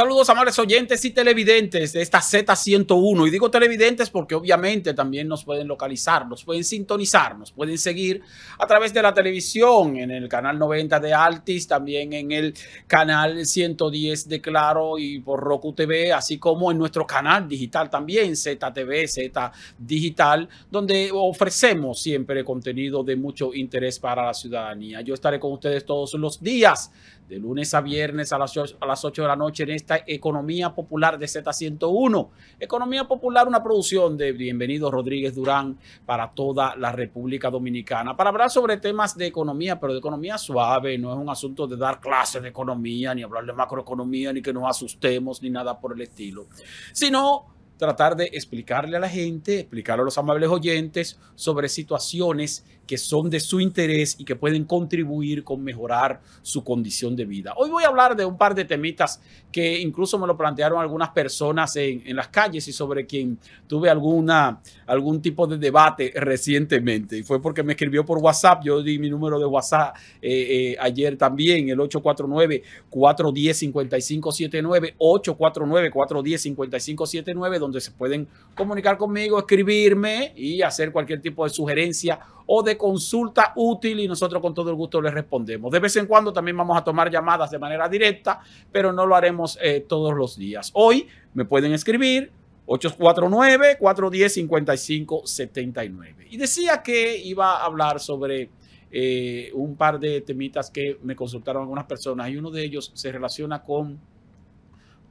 Saludos amables oyentes y televidentes de esta Z101. Y digo televidentes porque obviamente también nos pueden localizar, nos pueden sintonizar, nos pueden seguir a través de la televisión, en el canal 90 de Altis, también en el canal 110 de Claro y por Roku TV, así como en nuestro canal digital también, ZTV, Z Digital, donde ofrecemos siempre contenido de mucho interés para la ciudadanía. Yo estaré con ustedes todos los días de lunes a viernes a las, 8, a las de la noche en esta Economía Popular de Z101. Economía Popular, una producción de Bienvenido Rodríguez Durán para toda la República Dominicana, para hablar sobre temas de economía, pero de economía suave, no es un asunto de dar clases de economía, ni hablar de macroeconomía, ni que nos asustemos, ni nada por el estilo, sino tratar de explicarle a la gente, explicarle a los amables oyentes sobre situaciones que son de su interés y que pueden contribuir con mejorar su condición de vida. Hoy voy a hablar de un par de temitas que incluso me lo plantearon algunas personas en, las calles y sobre quien tuve alguna, algún tipo de debate recientemente. Y fue porque me escribió por WhatsApp, yo di mi número de WhatsApp eh, eh, ayer también, el 849-410-5579, 849-410-5579, donde se pueden comunicar conmigo, escribirme y hacer cualquier tipo de sugerencia o de consulta útil y nosotros con todo el gusto les respondemos. De vez en cuando también vamos a tomar llamadas de manera directa, pero no lo haremos eh, todos los días. Hoy me pueden escribir 849-410-5579. Y decía que iba a hablar sobre eh, un par de temitas que me consultaron algunas personas y uno de ellos se relaciona con,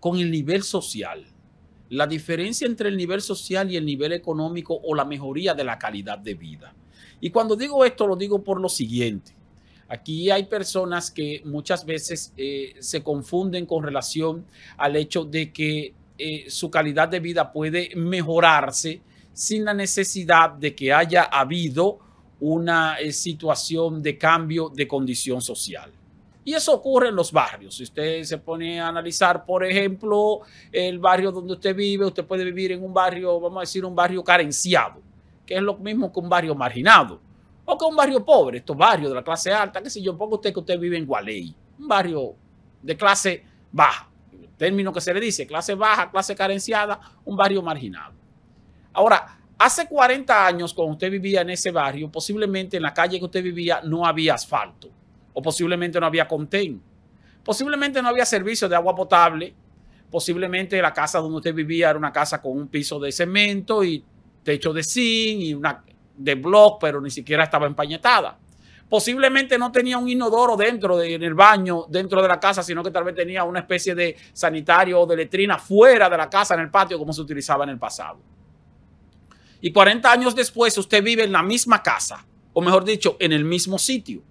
con el nivel social. La diferencia entre el nivel social y el nivel económico o la mejoría de la calidad de vida. Y cuando digo esto, lo digo por lo siguiente. Aquí hay personas que muchas veces eh, se confunden con relación al hecho de que eh, su calidad de vida puede mejorarse sin la necesidad de que haya habido una eh, situación de cambio de condición social. Y eso ocurre en los barrios. Si usted se pone a analizar, por ejemplo, el barrio donde usted vive, usted puede vivir en un barrio, vamos a decir, un barrio carenciado que es lo mismo que un barrio marginado o que un barrio pobre, estos barrios de la clase alta, que si yo pongo usted que usted vive en Gualey, un barrio de clase baja, término que se le dice, clase baja, clase carenciada, un barrio marginado. Ahora, hace 40 años, cuando usted vivía en ese barrio, posiblemente en la calle que usted vivía no había asfalto, o posiblemente no había contén, posiblemente no había servicio de agua potable, posiblemente la casa donde usted vivía era una casa con un piso de cemento y techo de zinc y una de blog, pero ni siquiera estaba empañetada. Posiblemente no tenía un inodoro dentro de, en el baño, dentro de la casa, sino que tal vez tenía una especie de sanitario o de letrina fuera de la casa, en el patio, como se utilizaba en el pasado. Y 40 años después usted vive en la misma casa, o mejor dicho, en el mismo sitio.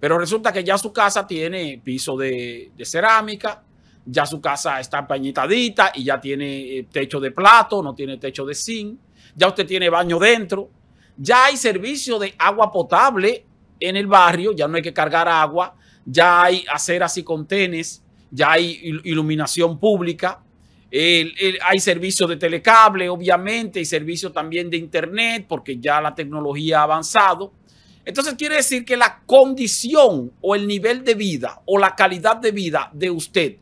Pero resulta que ya su casa tiene piso de, de cerámica, ya su casa está empañitadita y ya tiene eh, techo de plato, no tiene techo de zinc, ya usted tiene baño dentro, ya hay servicio de agua potable en el barrio, ya no hay que cargar agua, ya hay aceras y contenes, ya hay iluminación pública, hay servicio de telecable, obviamente, y servicio también de internet, porque ya la tecnología ha avanzado. Entonces quiere decir que la condición o el nivel de vida o la calidad de vida de usted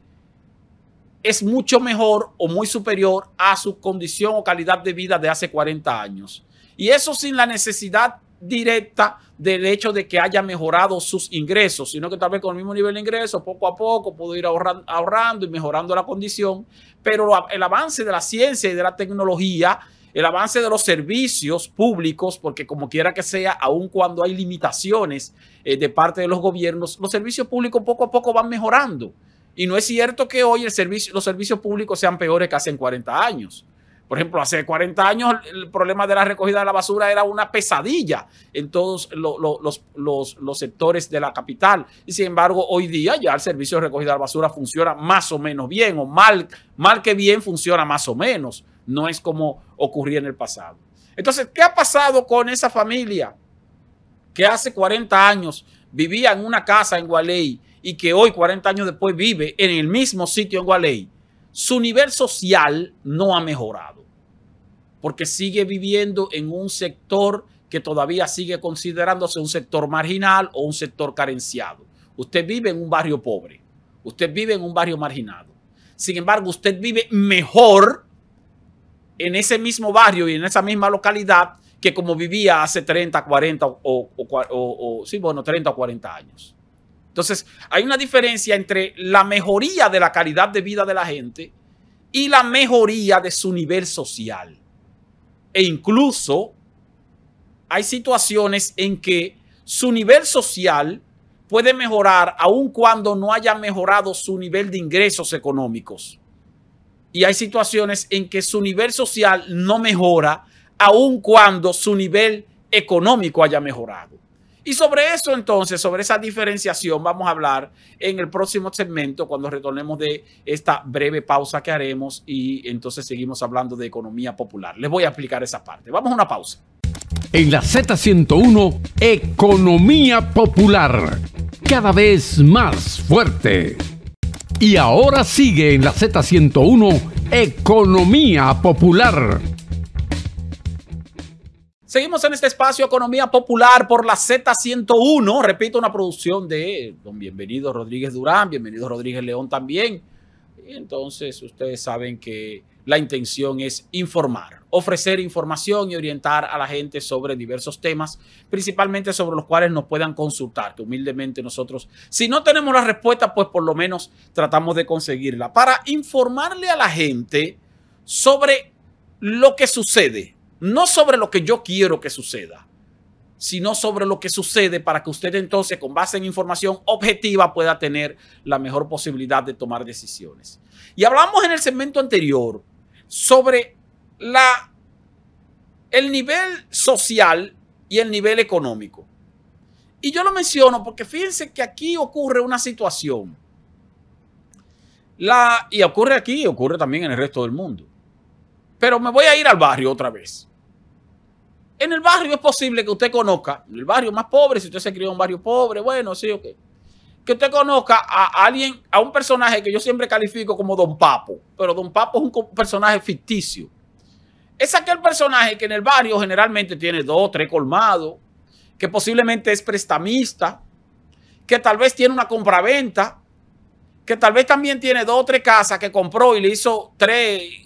es mucho mejor o muy superior a su condición o calidad de vida de hace 40 años. Y eso sin la necesidad directa del hecho de que haya mejorado sus ingresos, sino que tal vez con el mismo nivel de ingresos, poco a poco pudo ir ahorrando, ahorrando y mejorando la condición, pero el avance de la ciencia y de la tecnología, el avance de los servicios públicos, porque como quiera que sea, aun cuando hay limitaciones eh, de parte de los gobiernos, los servicios públicos poco a poco van mejorando. Y no es cierto que hoy los servicios públicos sean peores que hace 40 años. Por ejemplo, hace 40 años el problema de la recogida de la basura era una pesadilla en todos los, sectores de la capital. Y sin embargo, hoy día ya el servicio de recogida de la basura funciona más o menos bien, o mal, mal que bien funciona más o menos. No es como ocurría en el pasado. Entonces, ¿qué ha pasado con esa familia que hace 40 años vivía en una casa en Gualey? y que hoy, 40 años después, vive en el mismo sitio en Gualey, su nivel social no ha mejorado, porque sigue viviendo en un sector que todavía sigue considerándose un sector marginal o un sector carenciado. Usted vive en un barrio pobre, usted vive en un barrio marginado. Sin embargo, usted vive mejor en ese mismo barrio y en esa misma localidad que como vivía hace 30, 40 o, sí, bueno, 30 o 40 años. Entonces, hay una diferencia entre la mejoría de la calidad de vida de la gente y la mejoría de su nivel social. E incluso hay situaciones en que su nivel social puede mejorar aun cuando no haya mejorado su nivel de ingresos económicos. Y hay situaciones en que su nivel social no mejora aun cuando su nivel económico haya mejorado. Y sobre eso entonces, sobre esa diferenciación, vamos a hablar en el próximo segmento cuando retornemos de esta breve pausa que haremos y entonces seguimos hablando de economía popular. Les voy a explicar esa parte. Vamos a una pausa. En la Z101, economía popular, cada vez más fuerte. Y ahora sigue en la Z101, economía popular Seguimos en este espacio Economía Popular por la Z101. Repito, una producción de don Bienvenido Rodríguez Durán, bienvenido Rodríguez León también. Y entonces ustedes saben que la intención es informar, ofrecer información y orientar a la gente sobre diversos temas, principalmente sobre los cuales nos puedan consultar, que humildemente nosotros, si no tenemos la respuesta, pues por lo menos tratamos de conseguirla, para informarle a la gente sobre lo que sucede no sobre lo que yo quiero que suceda, sino sobre lo que sucede para que usted entonces, con base en información objetiva, pueda tener la mejor posibilidad de tomar decisiones. Y hablamos en el segmento anterior sobre la, el nivel social y el nivel económico. Y yo lo menciono porque fíjense que aquí ocurre una situación. La, y ocurre aquí, y ocurre también en el resto del mundo. Pero me voy a ir al barrio otra vez. En el barrio es posible que usted conozca, en el barrio más pobre, si usted se crió en un barrio pobre, bueno, sí, o qué. Que usted conozca a alguien, a un personaje que yo siempre califico como Don Papo, pero Don Papo es un personaje ficticio. Es aquel personaje que en el barrio generalmente tiene dos, o tres colmados, que posiblemente es prestamista, que tal vez tiene una compraventa, que tal vez también tiene dos o tres casas que compró y le hizo tres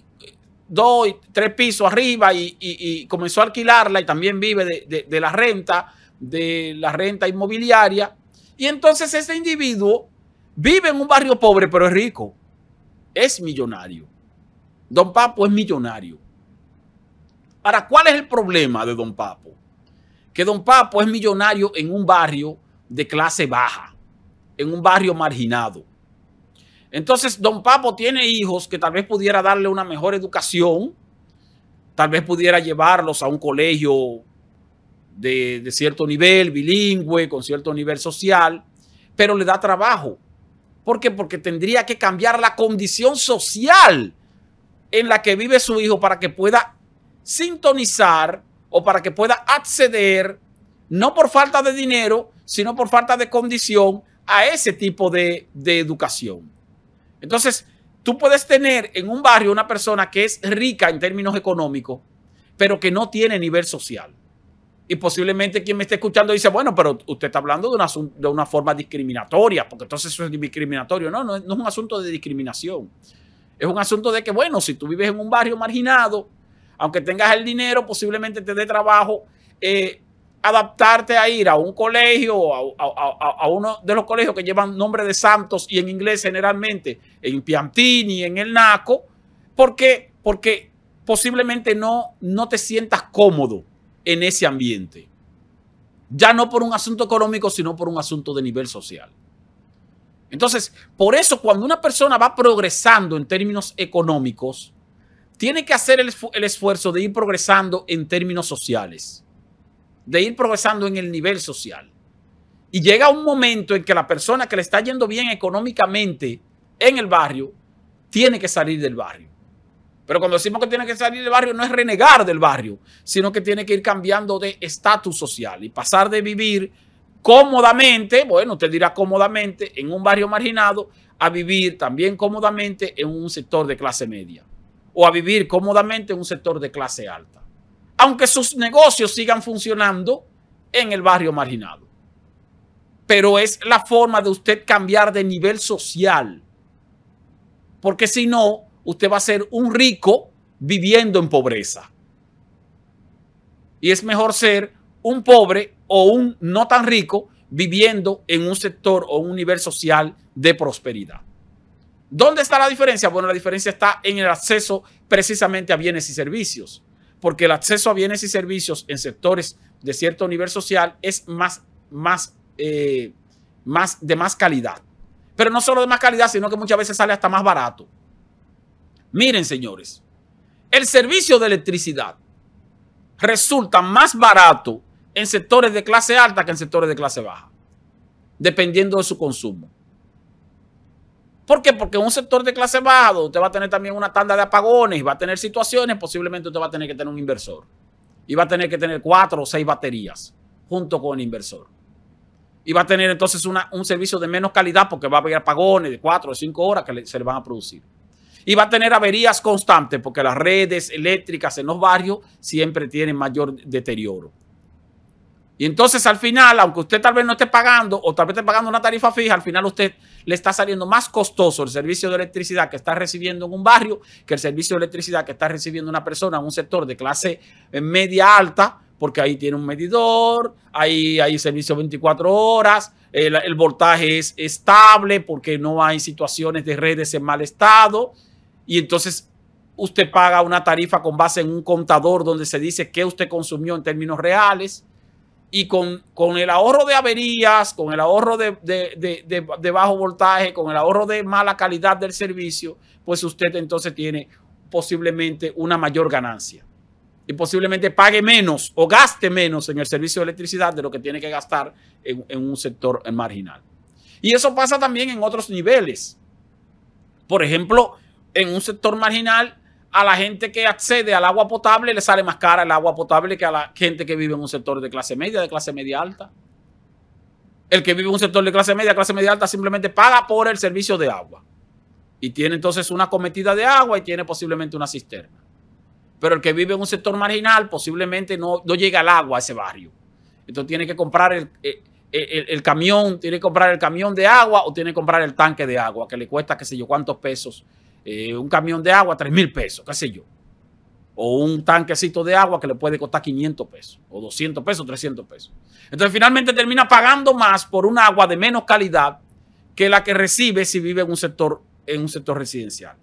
dos, tres pisos arriba y, comenzó a alquilarla y también vive de, la renta, de la renta inmobiliaria. Y entonces ese individuo vive en un barrio pobre, pero es rico. Es millonario. Don Papo es millonario. Ahora, ¿cuál es el problema de Don Papo? Que Don Papo es millonario en un barrio de clase baja, en un barrio marginado. Entonces, don Papo tiene hijos que tal vez pudiera darle una mejor educación, tal vez pudiera llevarlos a un colegio de, cierto nivel, bilingüe, con cierto nivel social, pero le da trabajo. ¿Por qué? Porque tendría que cambiar la condición social en la que vive su hijo para que pueda sintonizar o para que pueda acceder, no por falta de dinero, sino por falta de condición, a ese tipo de, de educación. Entonces, tú puedes tener en un barrio una persona que es rica en términos económicos, pero que no tiene nivel social. Y posiblemente quien me esté escuchando dice, bueno, pero usted está hablando de una, de una forma discriminatoria, porque entonces eso es discriminatorio. No, no, es un asunto de discriminación. Es un asunto de que, bueno, si tú vives en un barrio marginado, aunque tengas el dinero, posiblemente te dé trabajo, eh, adaptarte a ir a un colegio, a, a, uno de los colegios que llevan nombre de santos y en inglés generalmente, en Piantini, en el Naco, porque, porque posiblemente no, no te sientas cómodo en ese ambiente. Ya no por un asunto económico, sino por un asunto de nivel social. Entonces, por eso cuando una persona va progresando en términos económicos, tiene que hacer el esfuerzo de ir progresando en términos sociales de ir progresando en el nivel social. Y llega un momento en que la persona que le está yendo bien económicamente en el barrio tiene que salir del barrio. Pero cuando decimos que tiene que salir del barrio, no es renegar del barrio, sino que tiene que ir cambiando de estatus social y pasar de vivir cómodamente, bueno, usted dirá cómodamente, en un barrio marginado, a vivir también cómodamente en un sector de clase media o a vivir cómodamente en un sector de clase alta aunque sus negocios sigan funcionando en el barrio marginado. Pero es la forma de usted cambiar de nivel social. Porque si no, usted va a ser un rico viviendo en pobreza. Y es mejor ser un pobre o un no tan rico viviendo en un sector o un nivel social de prosperidad. ¿Dónde está la diferencia? Bueno, la diferencia está en el acceso precisamente a bienes y servicios porque el acceso a bienes y servicios en sectores de cierto nivel social es más, más, eh, más de más calidad. Pero no solo de más calidad, sino que muchas veces sale hasta más barato. Miren, señores, el servicio de electricidad resulta más barato en sectores de clase alta que en sectores de clase baja, dependiendo de su consumo. ¿Por qué? Porque en un sector de clase Vado, usted va a tener también una tanda de apagones y va a tener situaciones, posiblemente usted va a tener que tener un inversor. Y va a tener que tener cuatro o seis baterías junto con el inversor. Y va a tener entonces un servicio de menos calidad porque va a haber apagones de cuatro o cinco horas que se le van a producir. Y va a tener averías constantes porque las redes eléctricas en los barrios siempre tienen mayor deterioro. Y entonces al final, aunque usted tal vez no esté pagando o tal vez esté pagando una tarifa fija, al final usted le está saliendo más costoso el servicio de electricidad que está recibiendo en un barrio que el servicio de electricidad que está recibiendo una persona en un sector de clase eh, media alta, porque ahí tiene un medidor, ahí hay servicio 24 horas, el, voltaje es estable porque no hay situaciones de redes en mal estado. Y entonces usted paga una tarifa con base en un contador donde se dice qué usted consumió en términos reales y con, con el ahorro de averías, con el ahorro de, bajo voltaje, con el ahorro de mala calidad del servicio, pues usted entonces tiene posiblemente una mayor ganancia y posiblemente pague menos o gaste menos en el servicio de electricidad de lo que tiene que gastar en, en un sector marginal. Y eso pasa también en otros niveles. Por ejemplo, en un sector marginal, a la gente que accede al agua potable le sale más cara el agua potable que a la gente que vive en un sector de clase media, de clase media alta. El que vive en un sector de clase media, clase media alta, simplemente paga por el servicio de agua. Y tiene entonces una cometida de agua y tiene posiblemente una cisterna. Pero el que vive en un sector marginal posiblemente no, no llega el agua a ese barrio. Entonces tiene que comprar eh, eh, el, el, camión, tiene que comprar el camión de agua o tiene que comprar el tanque de agua, que le cuesta qué sé yo cuántos pesos eh, un camión de agua, 3 mil pesos, qué sé yo. O un tanquecito de agua que le puede costar 500 pesos, o 200 pesos, 300 pesos. Entonces finalmente termina pagando más por un agua de menos calidad que la que recibe si vive en un sector, en un sector residencial.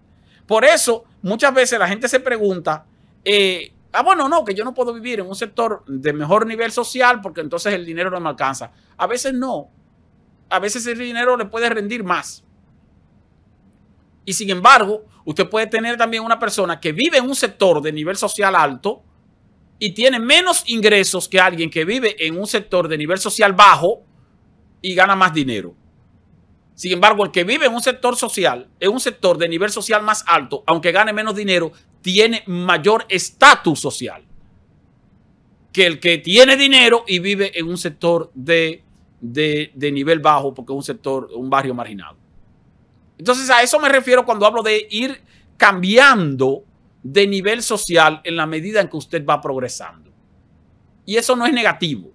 Por eso muchas veces la gente se pregunta, eh, ah, bueno, no, que yo no puedo vivir en un sector de mejor nivel social porque entonces el dinero no me alcanza. A veces no. A veces el dinero le puede rendir más. Y sin embargo, usted puede tener también una persona que vive en un sector de nivel social alto y tiene menos ingresos que alguien que vive en un sector de nivel social bajo y gana más dinero. Sin embargo, el que vive en un sector social, en un sector de nivel social más alto, aunque gane menos dinero, tiene mayor estatus social que el que tiene dinero y vive en un sector de, nivel bajo, porque es un sector, un barrio marginado. Entonces a eso me refiero cuando hablo de ir cambiando de nivel social en la medida en que usted va progresando. Y eso no es negativo.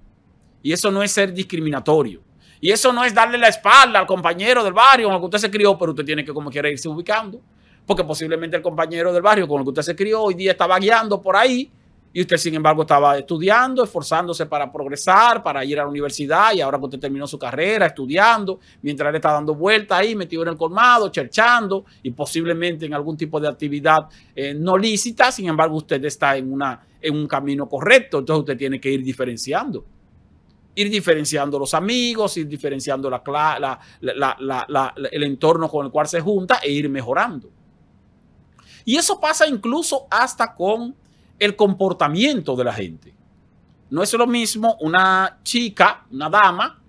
Y eso no es ser discriminatorio. Y eso no es darle la espalda al compañero del barrio con el que usted se crió, pero usted tiene que como quiera irse ubicando. Porque posiblemente el compañero del barrio con el que usted se crió hoy día estaba guiando por ahí y usted, sin embargo, estaba estudiando, esforzándose para progresar, para ir a la universidad, y ahora cuando terminó su carrera estudiando, mientras él está dando vuelta ahí, metido en el colmado, cherchando y posiblemente en algún tipo de actividad eh, no lícita, sin embargo, usted está en, una, en un camino correcto, entonces usted tiene que ir diferenciando. Ir diferenciando los amigos, ir diferenciando la, la, la, el entorno con el cual se junta e ir mejorando. Y eso pasa incluso hasta con el comportamiento de la gente. No es lo mismo una chica, una dama,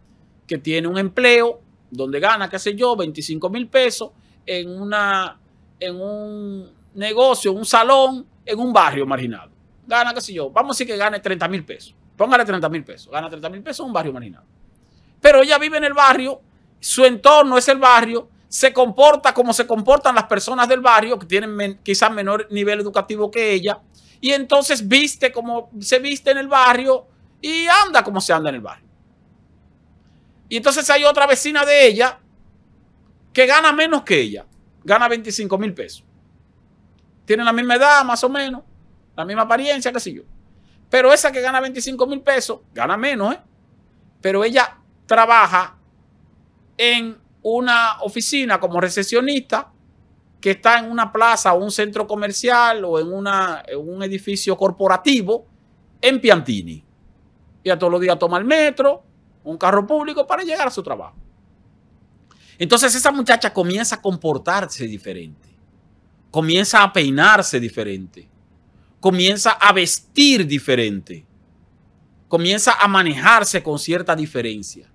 que tiene un empleo donde gana, qué sé yo, 25 mil pesos en, una, en un negocio, un salón, en un barrio marginado. Gana, qué sé yo, vamos a decir que gane 30 mil pesos. Póngale 30 mil pesos. Gana 30 mil pesos en un barrio marginado. Pero ella vive en el barrio, su entorno es el barrio, se comporta como se comportan las personas del barrio, que tienen quizás menor nivel educativo que ella, y entonces viste como se viste en el barrio y anda como se anda en el barrio. Y entonces hay otra vecina de ella que gana menos que ella, gana 25 mil pesos. Tiene la misma edad, más o menos, la misma apariencia, qué sé yo. Pero esa que gana 25 mil pesos, gana menos, ¿eh? Pero ella trabaja en una oficina como recesionista que está en una plaza o un centro comercial o en, un edificio corporativo en Piantini. Y a todos los días toma el metro, un carro público para llegar a su trabajo. Entonces esa muchacha comienza a comportarse diferente, comienza a peinarse diferente, comienza a vestir diferente, comienza a manejarse con cierta diferencia,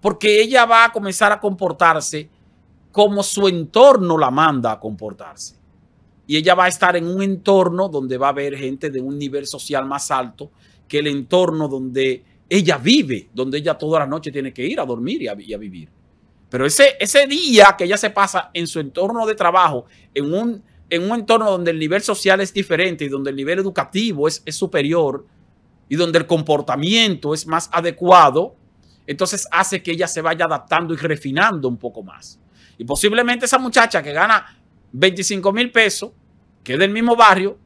porque ella va a comenzar a comportarse como su entorno la manda a comportarse. Y ella va a estar en un entorno donde va a haber gente de un nivel social más alto que el entorno donde ella vive, donde ella toda la noche tiene que ir a dormir y a, vivir. Pero ese, ese día que ella se pasa en su entorno de trabajo, en un, en un entorno donde el nivel social es diferente y donde el nivel educativo es superior y donde el comportamiento es más adecuado, entonces hace que ella se vaya adaptando y refinando un poco más. Y posiblemente esa muchacha que gana 25 mil pesos, que es del mismo barrio,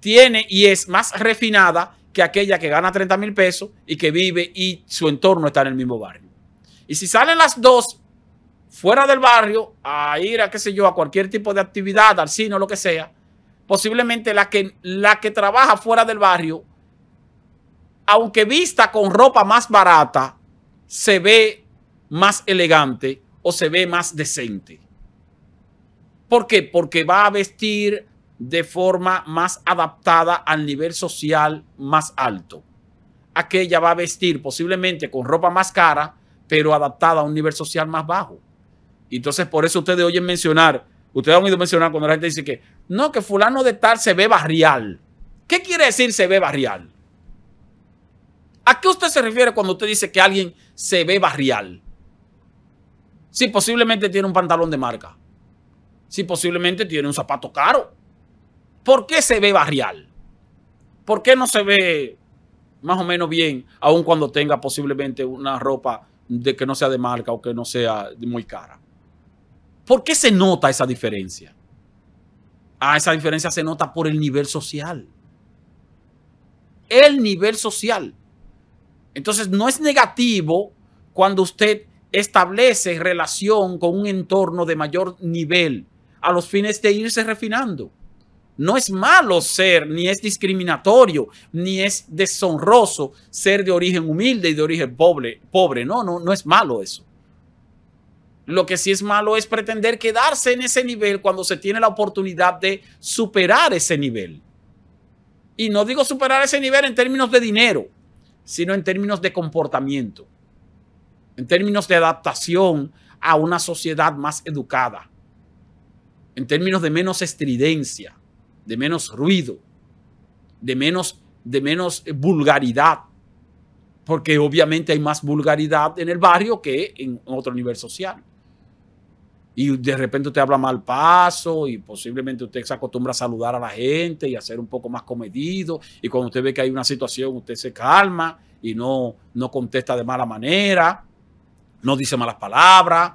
tiene y es más refinada que aquella que gana 30 mil pesos y que vive y su entorno está en el mismo barrio. Y si salen las dos fuera del barrio a ir a qué sé yo, a cualquier tipo de actividad, al cine o lo que sea, posiblemente la que, la que trabaja fuera del barrio, aunque vista con ropa más barata, se ve más elegante o se ve más decente. ¿Por qué? Porque va a vestir de forma más adaptada al nivel social más alto. Aquella va a vestir posiblemente con ropa más cara, pero adaptada a un nivel social más bajo. entonces por eso ustedes oyen mencionar, ustedes han oído mencionar cuando la gente dice que no, que fulano de tal se ve barrial. ¿Qué quiere decir se ve barrial? ¿A qué usted se refiere cuando usted dice que alguien se ve barrial? Si posiblemente tiene un pantalón de marca. Si posiblemente tiene un zapato caro. ¿Por qué se ve barrial? ¿Por qué no se ve más o menos bien, aun cuando tenga posiblemente una ropa de que no sea de marca o que no sea muy cara? ¿Por qué se nota esa diferencia? Ah, esa diferencia se nota por el nivel social. El nivel social. Entonces, no es negativo cuando usted establece relación con un entorno de mayor nivel a los fines de irse refinando. No es malo ser, ni es discriminatorio, ni es deshonroso ser de origen humilde y de origen pobre. pobre. No, no, no es malo eso. Lo que sí es malo es pretender quedarse en ese nivel cuando se tiene la oportunidad de superar ese nivel. Y no digo superar ese nivel en términos de dinero, sino en términos de comportamiento en términos de adaptación a una sociedad más educada, en términos de menos estridencia, de menos ruido, de menos, de menos eh, vulgaridad, porque obviamente hay más vulgaridad en el barrio que en otro nivel social. Y de repente usted habla mal paso y posiblemente usted se acostumbra a saludar a la gente y a ser un poco más comedido. Y cuando usted ve que hay una situación, usted se calma y no, no contesta de mala manera no dice malas palabras.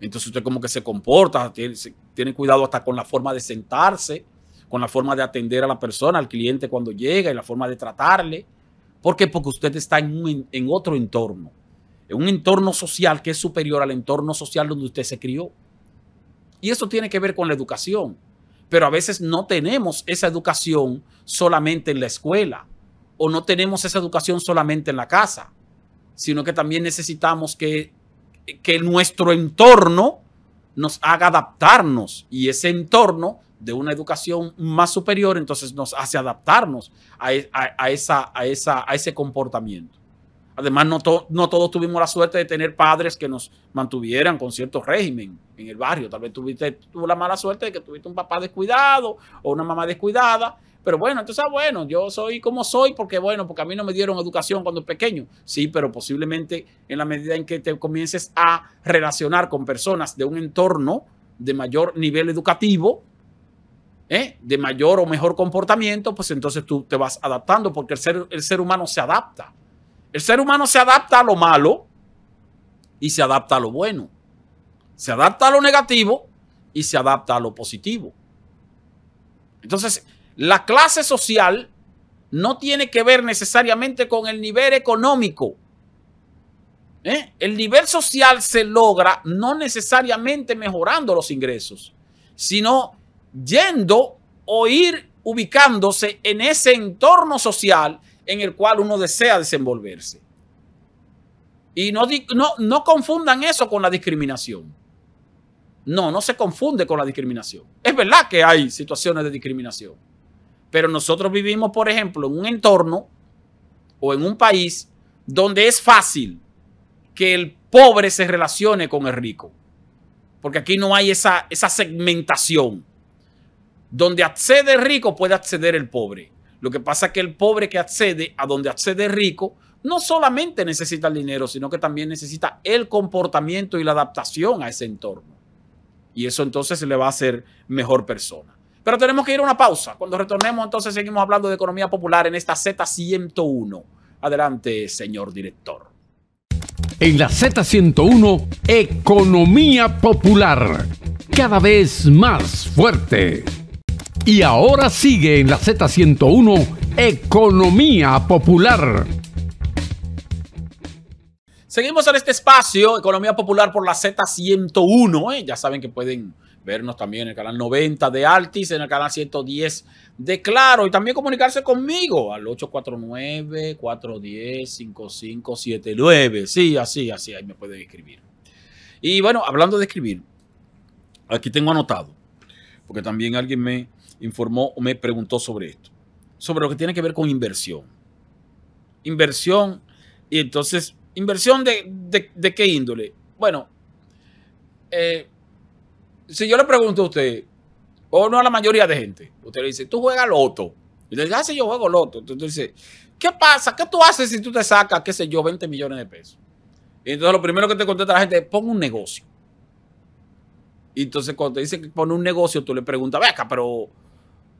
Entonces usted como que se comporta, tiene, cuidado hasta con la forma de sentarse, con la forma de atender a la persona, al cliente cuando llega y la forma de tratarle. ¿Por qué? Porque usted está en otro entorno, en un entorno social que es superior al entorno social donde usted se crió. Y eso tiene que ver con la educación. Pero a veces no tenemos esa educación solamente en la escuela o no tenemos esa educación solamente en la casa sino que también necesitamos que, que nuestro entorno nos haga adaptarnos y ese entorno de una educación más superior, entonces nos hace adaptarnos a, e, esa, a, esa, a ese comportamiento. Además, no, no todos tuvimos la suerte de tener padres que nos mantuvieran con cierto régimen en el barrio. Tal vez tuviste tuvo la mala suerte de que tuviste un papá descuidado o una mamá descuidada pero bueno, entonces, ah, bueno, yo soy como soy porque, bueno, porque a mí no me dieron educación cuando pequeño. Sí, pero posiblemente en la medida en que te comiences a relacionar con personas de un entorno de mayor nivel educativo, ¿eh? de mayor o mejor comportamiento, pues entonces tú te vas adaptando porque el ser, el ser humano se adapta. El ser humano se adapta a lo malo y se adapta a lo bueno. Se adapta a lo negativo y se adapta a lo positivo. Entonces, la clase social no tiene que ver necesariamente con el nivel económico. ¿Eh? El nivel social se logra no necesariamente mejorando los ingresos, sino yendo o ir ubicándose en ese entorno social en el cual uno desea desenvolverse. Y no, no, no confundan eso con la discriminación. No, no se confunde con la discriminación. Es verdad que hay situaciones de discriminación. Pero nosotros vivimos, por ejemplo, en un entorno o en un país donde es fácil que el pobre se relacione con el rico. Porque aquí no hay esa, esa segmentación. Donde accede el rico puede acceder el pobre. Lo que pasa es que el pobre que accede a donde accede el rico no solamente necesita el dinero, sino que también necesita el comportamiento y la adaptación a ese entorno. Y eso entonces le va a hacer mejor persona. Pero tenemos que ir a una pausa. Cuando retornemos, entonces seguimos hablando de economía popular en esta Z101. Adelante, señor director. En la Z101, economía popular. Cada vez más fuerte. Y ahora sigue en la Z101, economía popular. Seguimos en este espacio, Economía Popular por la Z101. ¿eh? Ya saben que pueden vernos también en el canal 90 de Altis, en el canal 110 de Claro y también comunicarse conmigo al 849-410-5579. Sí, así, así, ahí me pueden escribir. Y bueno, hablando de escribir, aquí tengo anotado, porque también alguien me informó o me preguntó sobre esto, sobre lo que tiene que ver con inversión. Inversión, y entonces, inversión de, qué índole? Bueno, eh, si yo le pregunto a usted, o no a la mayoría de gente, usted le dice, tú juegas loto. Y le dice, ah, sí, yo juego loto. Entonces dice, ¿qué pasa? ¿Qué tú haces si tú te sacas, qué sé yo, 20 millones de pesos? Y entonces lo primero que te contesta la gente es, pon un negocio. Y entonces cuando te dicen que pone un negocio, tú le preguntas, acá, pero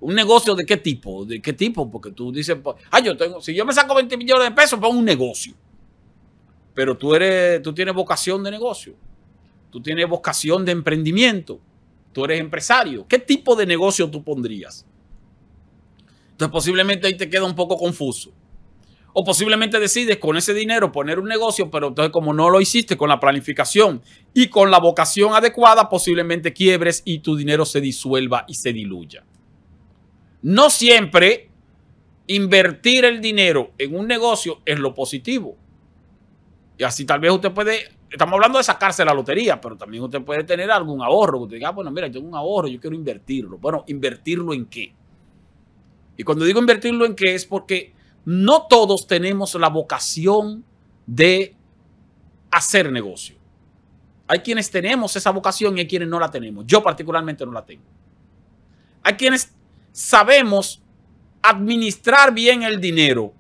¿un negocio de qué tipo? ¿De qué tipo? Porque tú dices, pues, ah, yo tengo, si yo me saco 20 millones de pesos, pongo pues, un negocio. Pero tú eres, tú tienes vocación de negocio tú tienes vocación de emprendimiento, tú eres empresario, ¿qué tipo de negocio tú pondrías? Entonces posiblemente ahí te queda un poco confuso. O posiblemente decides con ese dinero poner un negocio, pero entonces como no lo hiciste con la planificación y con la vocación adecuada, posiblemente quiebres y tu dinero se disuelva y se diluya. No siempre invertir el dinero en un negocio es lo positivo. Y así tal vez usted puede estamos hablando de sacarse la lotería, pero también usted puede tener algún ahorro. Usted diga, ah, bueno, mira, yo tengo un ahorro, yo quiero invertirlo. Bueno, ¿invertirlo en qué? Y cuando digo invertirlo en qué es porque no todos tenemos la vocación de hacer negocio. Hay quienes tenemos esa vocación y hay quienes no la tenemos. Yo particularmente no la tengo. Hay quienes sabemos administrar bien el dinero,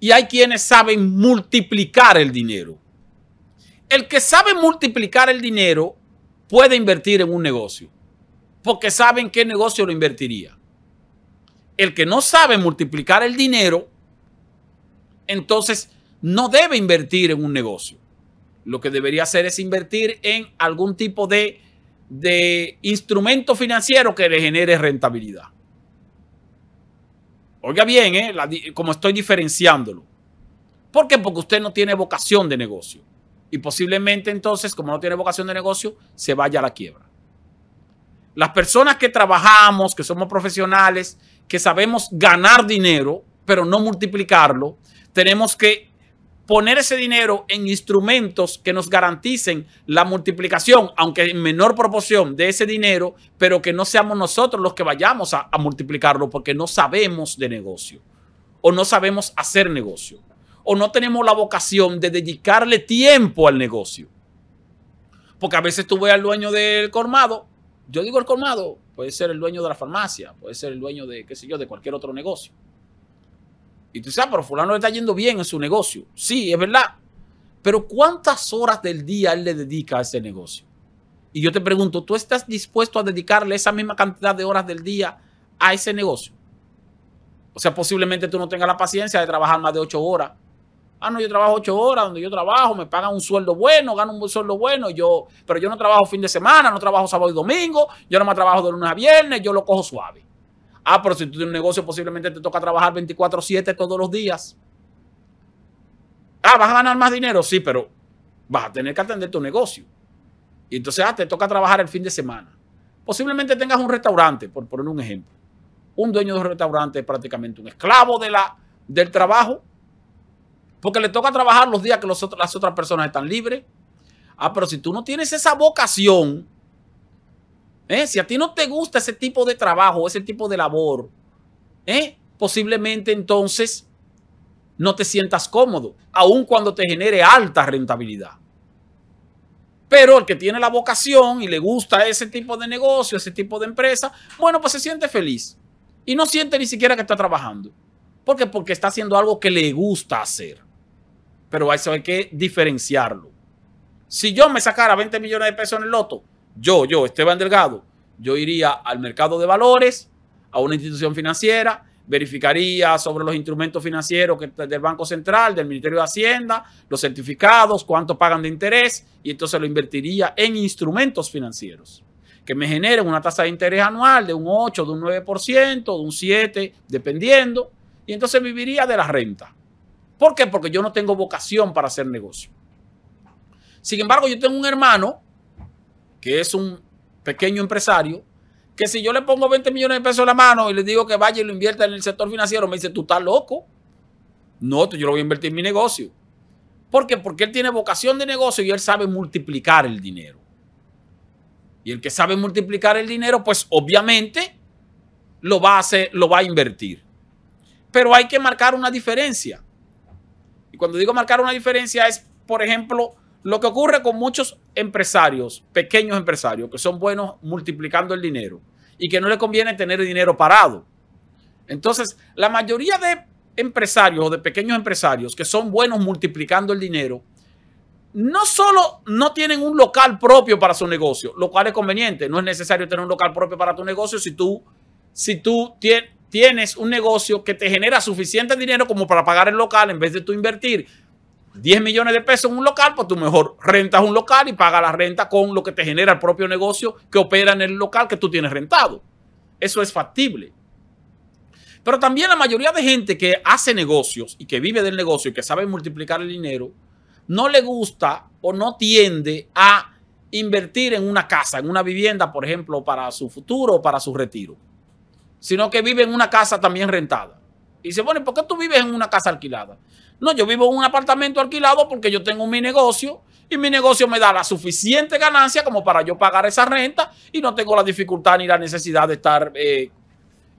y hay quienes saben multiplicar el dinero. El que sabe multiplicar el dinero puede invertir en un negocio, porque sabe qué negocio lo invertiría. El que no sabe multiplicar el dinero, entonces no debe invertir en un negocio. Lo que debería hacer es invertir en algún tipo de, de instrumento financiero que le genere rentabilidad. Oiga bien, ¿eh? como estoy diferenciándolo. ¿Por qué? Porque usted no tiene vocación de negocio. Y posiblemente entonces, como no tiene vocación de negocio, se vaya a la quiebra. Las personas que trabajamos, que somos profesionales, que sabemos ganar dinero, pero no multiplicarlo, tenemos que poner ese dinero en instrumentos que nos garanticen la multiplicación, aunque en menor proporción de ese dinero, pero que no seamos nosotros los que vayamos a, multiplicarlo porque no sabemos de negocio o no sabemos hacer negocio o no tenemos la vocación de dedicarle tiempo al negocio. Porque a veces tú ves al dueño del colmado, yo digo el colmado, puede ser el dueño de la farmacia, puede ser el dueño de, qué sé yo, de cualquier otro negocio y tú dices, ah, pero fulano le está yendo bien en su negocio. Sí, es verdad. Pero ¿cuántas horas del día él le dedica a ese negocio? Y yo te pregunto, ¿tú estás dispuesto a dedicarle esa misma cantidad de horas del día a ese negocio? O sea, posiblemente tú no tengas la paciencia de trabajar más de ocho horas. Ah, no, yo trabajo ocho horas donde yo trabajo, me pagan un sueldo bueno, gano un sueldo bueno, yo, pero yo no trabajo fin de semana, no trabajo sábado y domingo, yo no más trabajo de lunes a viernes, yo lo cojo suave. Ah, pero si tú tienes un negocio, posiblemente te toca trabajar 24/7 todos los días. Ah, vas a ganar más dinero, sí, pero vas a tener que atender tu negocio. Y entonces, ah, te toca trabajar el fin de semana. Posiblemente tengas un restaurante, por poner un ejemplo. Un dueño de un restaurante es prácticamente un esclavo de la, del trabajo, porque le toca trabajar los días que las otras personas están libres. Ah, pero si tú no tienes esa vocación ¿Eh? Si a ti no te gusta ese tipo de trabajo, ese tipo de labor, ¿eh? posiblemente entonces no te sientas cómodo, aun cuando te genere alta rentabilidad. Pero el que tiene la vocación y le gusta ese tipo de negocio, ese tipo de empresa, bueno, pues se siente feliz. Y no siente ni siquiera que está trabajando. ¿Por qué? Porque está haciendo algo que le gusta hacer. Pero eso hay que diferenciarlo. Si yo me sacara 20 millones de pesos en el loto, yo, yo, Esteban Delgado, yo iría al mercado de valores, a una institución financiera, verificaría sobre los instrumentos financieros que, del Banco Central, del Ministerio de Hacienda, los certificados, cuánto pagan de interés, y entonces lo invertiría en instrumentos financieros que me generen una tasa de interés anual de un 8, de un 9%, de un 7, dependiendo, y entonces viviría de la renta. ¿Por qué? Porque yo no tengo vocación para hacer negocio. Sin embargo, yo tengo un hermano que es un pequeño empresario, que si yo le pongo 20 millones de pesos en la mano y le digo que vaya y lo invierta en el sector financiero, me dice, tú estás loco. No, yo lo voy a invertir en mi negocio. ¿Por qué? Porque él tiene vocación de negocio y él sabe multiplicar el dinero. Y el que sabe multiplicar el dinero, pues obviamente lo va a hacer, lo va a invertir. Pero hay que marcar una diferencia. Y cuando digo marcar una diferencia es, por ejemplo, lo que ocurre con muchos empresarios, pequeños empresarios, que son buenos multiplicando el dinero y que no le conviene tener el dinero parado. Entonces, la mayoría de empresarios o de pequeños empresarios que son buenos multiplicando el dinero, no solo no tienen un local propio para su negocio, lo cual es conveniente, no es necesario tener un local propio para tu negocio si tú, si tú tienes un negocio que te genera suficiente dinero como para pagar el local en vez de tú invertir. 10 millones de pesos en un local, pues tú mejor rentas un local y pagas la renta con lo que te genera el propio negocio que opera en el local que tú tienes rentado. Eso es factible. Pero también la mayoría de gente que hace negocios y que vive del negocio y que sabe multiplicar el dinero, no le gusta o no tiende a invertir en una casa, en una vivienda, por ejemplo, para su futuro o para su retiro, sino que vive en una casa también rentada. Y dice, bueno, ¿y por qué tú vives en una casa alquilada? No, yo vivo en un apartamento alquilado porque yo tengo mi negocio y mi negocio me da la suficiente ganancia como para yo pagar esa renta y no tengo la dificultad ni la necesidad de estar eh,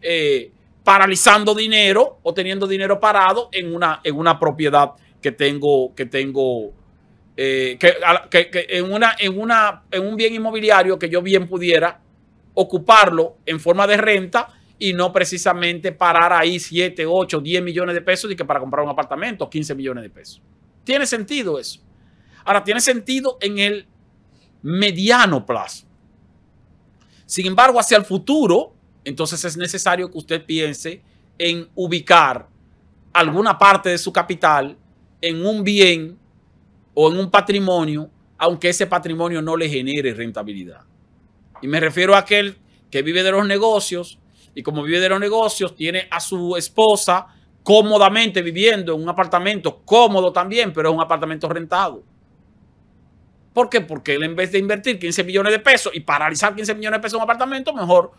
eh, paralizando dinero o teniendo dinero parado en una, en una propiedad que tengo, que tengo, eh, que, en, una, en, una, en un bien inmobiliario que yo bien pudiera ocuparlo en forma de renta y no precisamente parar ahí 7, 8, 10 millones de pesos y que para comprar un apartamento 15 millones de pesos. Tiene sentido eso. Ahora, tiene sentido en el mediano plazo. Sin embargo, hacia el futuro, entonces es necesario que usted piense en ubicar alguna parte de su capital en un bien o en un patrimonio, aunque ese patrimonio no le genere rentabilidad. Y me refiero a aquel que vive de los negocios, y como vive de los negocios, tiene a su esposa cómodamente viviendo en un apartamento cómodo también, pero es un apartamento rentado. ¿Por qué? Porque él en vez de invertir 15 millones de pesos y paralizar 15 millones de pesos en un apartamento, mejor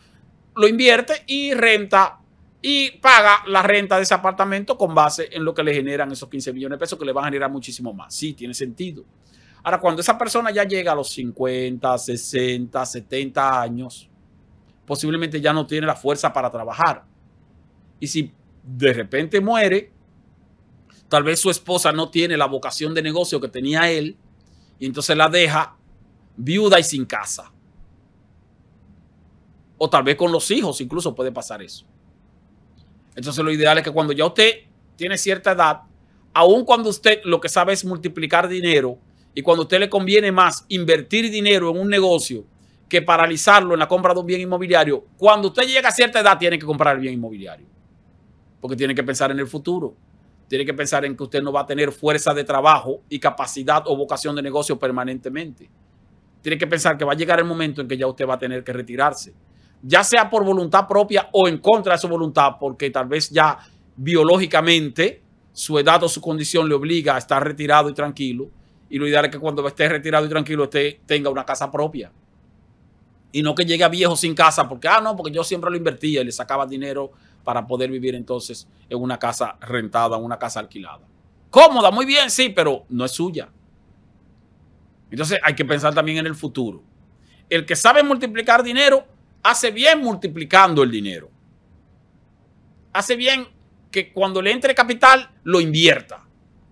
lo invierte y renta y paga la renta de ese apartamento con base en lo que le generan esos 15 millones de pesos que le van a generar muchísimo más. Sí, tiene sentido. Ahora, cuando esa persona ya llega a los 50, 60, 70 años, posiblemente ya no tiene la fuerza para trabajar. Y si de repente muere, tal vez su esposa no tiene la vocación de negocio que tenía él, y entonces la deja viuda y sin casa. O tal vez con los hijos incluso puede pasar eso. Entonces lo ideal es que cuando ya usted tiene cierta edad, aun cuando usted lo que sabe es multiplicar dinero, y cuando usted le conviene más invertir dinero en un negocio que paralizarlo en la compra de un bien inmobiliario. Cuando usted llega a cierta edad, tiene que comprar el bien inmobiliario. Porque tiene que pensar en el futuro. Tiene que pensar en que usted no va a tener fuerza de trabajo y capacidad o vocación de negocio permanentemente. Tiene que pensar que va a llegar el momento en que ya usted va a tener que retirarse. Ya sea por voluntad propia o en contra de su voluntad, porque tal vez ya biológicamente su edad o su condición le obliga a estar retirado y tranquilo. Y lo ideal es que cuando esté retirado y tranquilo, usted tenga una casa propia. Y no que llegue viejo sin casa, porque, ah, no, porque yo siempre lo invertía y le sacaba dinero para poder vivir entonces en una casa rentada, en una casa alquilada. Cómoda, muy bien, sí, pero no es suya. Entonces hay que pensar también en el futuro. El que sabe multiplicar dinero, hace bien multiplicando el dinero. Hace bien que cuando le entre capital, lo invierta.